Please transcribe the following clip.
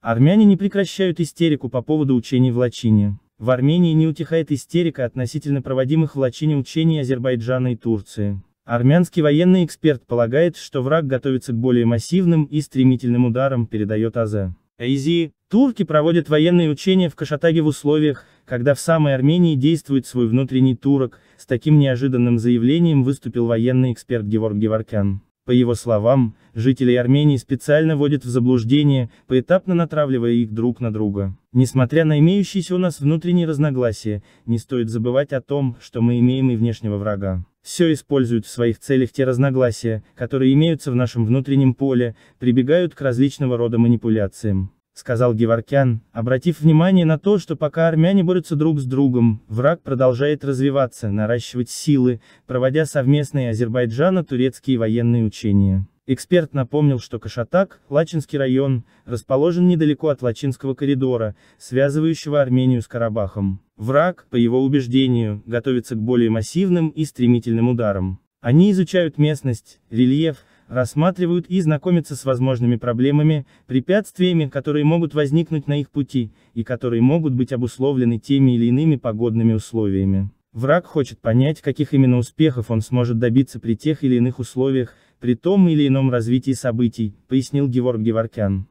Армяне не прекращают истерику по поводу учений в Лачине. В Армении не утихает истерика относительно проводимых в Лачине учений Азербайджана и Турции. Армянский военный эксперт полагает, что враг готовится к более массивным и стремительным ударам, передает АЗ. АИЗИ, турки проводят военные учения в Кашатаге в условиях, когда в самой Армении действует свой внутренний турок, с таким неожиданным заявлением выступил военный эксперт Геворг Геворкян. По его словам, жители Армении специально вводят в заблуждение, поэтапно натравливая их друг на друга. Несмотря на имеющиеся у нас внутренние разногласия, не стоит забывать о том, что мы имеем и внешнего врага. Все используют в своих целях те разногласия, которые имеются в нашем внутреннем поле, прибегают к различного рода манипуляциям сказал Геворкян, обратив внимание на то, что пока армяне борются друг с другом, враг продолжает развиваться, наращивать силы, проводя совместные Азербайджана-турецкие военные учения. Эксперт напомнил, что Кашатак, Лачинский район, расположен недалеко от Лачинского коридора, связывающего Армению с Карабахом. Враг, по его убеждению, готовится к более массивным и стремительным ударам. Они изучают местность, рельеф, рассматривают и знакомятся с возможными проблемами, препятствиями, которые могут возникнуть на их пути, и которые могут быть обусловлены теми или иными погодными условиями. Враг хочет понять, каких именно успехов он сможет добиться при тех или иных условиях, при том или ином развитии событий, пояснил Геворг Геворкян.